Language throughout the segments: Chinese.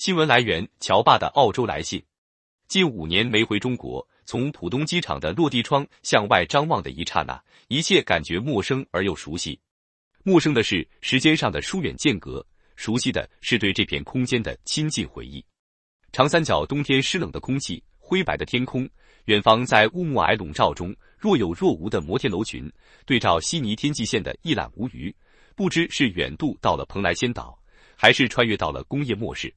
新闻来源：乔爸的澳洲来信。近五年没回中国，从浦东机场的落地窗向外张望的一刹那，一切感觉陌生而又熟悉。陌生的是时间上的疏远间隔，熟悉的是对这片空间的亲近回忆。长三角冬天湿冷的空气，灰白的天空，远方在雾霭笼罩中若有若无的摩天楼群，对照悉尼天际线的一览无余，不知是远渡到了蓬莱仙岛，还是穿越到了工业末世。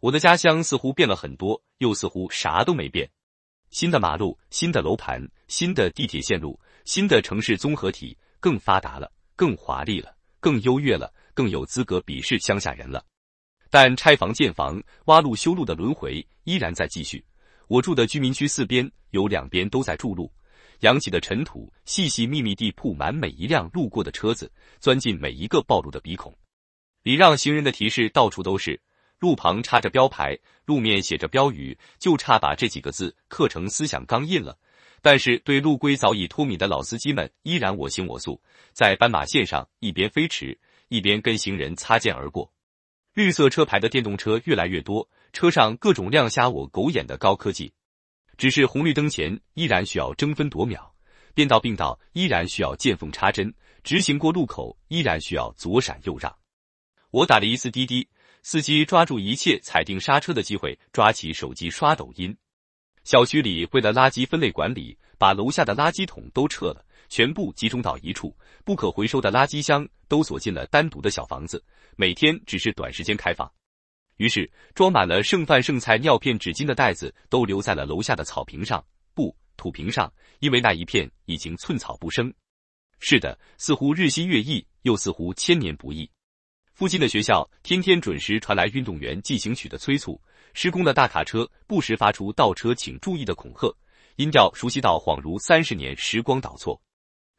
我的家乡似乎变了很多，又似乎啥都没变。新的马路、新的楼盘、新的地铁线路、新的城市综合体，更发达了，更华丽了，更优越了，更有资格鄙视乡下人了。但拆房建房、挖路修路的轮回依然在继续。我住的居民区四边有两边都在筑路，扬起的尘土细细密密地铺满每一辆路过的车子，钻进每一个暴露的鼻孔。礼让行人的提示到处都是。路旁插着标牌，路面写着标语，就差把这几个字刻成思想钢印了。但是，对陆龟早已脱敏的老司机们依然我行我素，在斑马线上一边飞驰，一边跟行人擦肩而过。绿色车牌的电动车越来越多，车上各种亮瞎我狗眼的高科技。只是红绿灯前依然需要争分夺秒，变道并道依然需要见缝插针，直行过路口依然需要左闪右让。我打了一次滴滴。司机抓住一切踩定刹车的机会，抓起手机刷抖音。小区里为了垃圾分类管理，把楼下的垃圾桶都撤了，全部集中到一处。不可回收的垃圾箱都锁进了单独的小房子，每天只是短时间开放。于是，装满了剩饭剩菜、尿片、纸巾的袋子都留在了楼下的草坪上，不，土坪上，因为那一片已经寸草不生。是的，似乎日新月异，又似乎千年不易。附近的学校天天准时传来运动员进行曲的催促，施工的大卡车不时发出倒车请注意的恐吓，音调熟悉到恍如三十年时光倒错。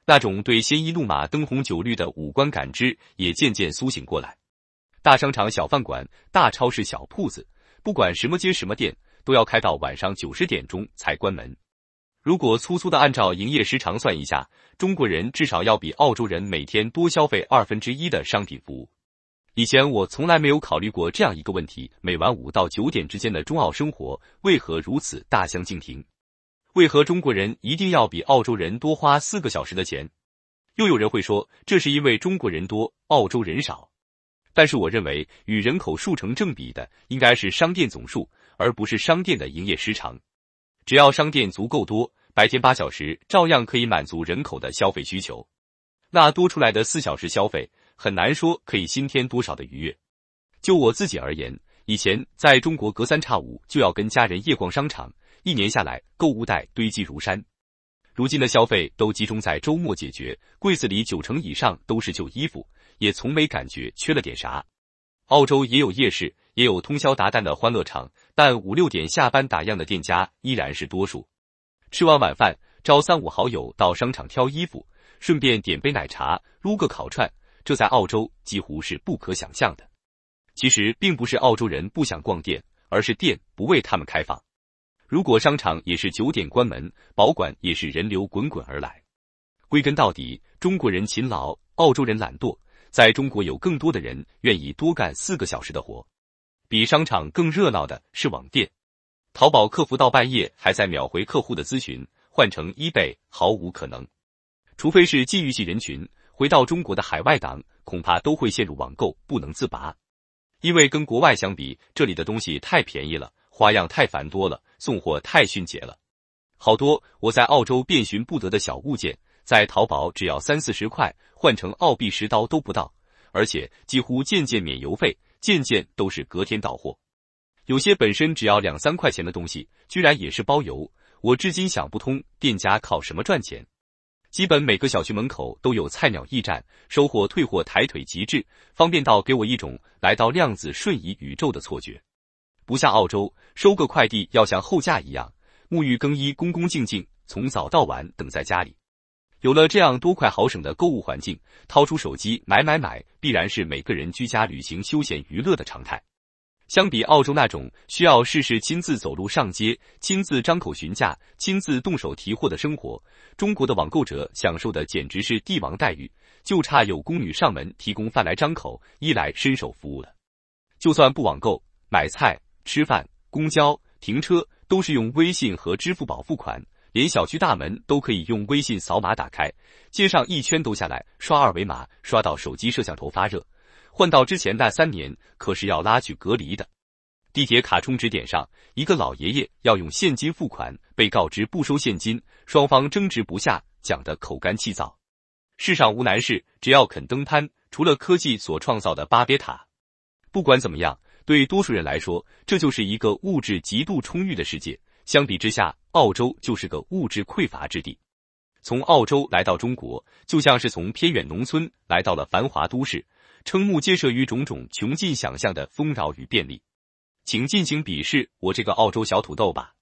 那种对鲜衣怒马、灯红酒绿的五官感知也渐渐苏醒过来。大商场、小饭馆、大超市、小铺子，不管什么街什么店，都要开到晚上九十点钟才关门。如果粗粗的按照营业时长算一下，中国人至少要比澳洲人每天多消费二分之一的商品服务。以前我从来没有考虑过这样一个问题：每晚五到九点之间的中澳生活为何如此大相径庭？为何中国人一定要比澳洲人多花四个小时的钱？又有人会说，这是因为中国人多，澳洲人少。但是我认为，与人口数成正比的应该是商店总数，而不是商店的营业时长。只要商店足够多，白天八小时照样可以满足人口的消费需求。那多出来的四小时消费。很难说可以新添多少的愉悦。就我自己而言，以前在中国隔三差五就要跟家人夜逛商场，一年下来购物袋堆积如山。如今的消费都集中在周末解决，柜子里九成以上都是旧衣服，也从没感觉缺了点啥。澳洲也有夜市，也有通宵达旦的欢乐场，但五六点下班打烊的店家依然是多数。吃完晚饭，招三五好友到商场挑衣服，顺便点杯奶茶，撸个烤串。这在澳洲几乎是不可想象的。其实并不是澳洲人不想逛店，而是店不为他们开放。如果商场也是九点关门，保管也是人流滚滚而来。归根到底，中国人勤劳，澳洲人懒惰。在中国有更多的人愿意多干四个小时的活。比商场更热闹的是网店，淘宝客服到半夜还在秒回客户的咨询，换成 eBay 毫无可能，除非是禁欲系人群。回到中国的海外党，恐怕都会陷入网购不能自拔，因为跟国外相比，这里的东西太便宜了，花样太繁多了，送货太迅捷了。好多我在澳洲遍寻不得的小物件，在淘宝只要三四十块，换成澳币十刀都不到，而且几乎件件免邮费，件件都是隔天到货。有些本身只要两三块钱的东西，居然也是包邮，我至今想不通店家靠什么赚钱。基本每个小区门口都有菜鸟驿站，收货退货抬腿极致，方便到给我一种来到量子瞬移宇宙的错觉。不像澳洲收个快递要像候驾一样，沐浴更衣，恭恭敬敬，从早到晚等在家里。有了这样多快好省的购物环境，掏出手机买买买，必然是每个人居家旅行休闲娱乐的常态。相比澳洲那种需要事事亲自走路上街、亲自张口询价、亲自动手提货的生活，中国的网购者享受的简直是帝王待遇，就差有宫女上门提供饭来张口、衣来伸手服务了。就算不网购，买菜、吃饭、公交、停车都是用微信和支付宝付款，连小区大门都可以用微信扫码打开，街上一圈都下来刷二维码，刷到手机摄像头发热。换到之前那三年，可是要拉去隔离的。地铁卡充值点上，一个老爷爷要用现金付款，被告知不收现金，双方争执不下，讲得口干气燥。世上无难事，只要肯登攀。除了科技所创造的巴别塔，不管怎么样，对多数人来说，这就是一个物质极度充裕的世界。相比之下，澳洲就是个物质匮乏之地。从澳洲来到中国，就像是从偏远农村来到了繁华都市。瞠目结舌于种种穷尽想象的丰饶与便利，请尽情鄙视我这个澳洲小土豆吧。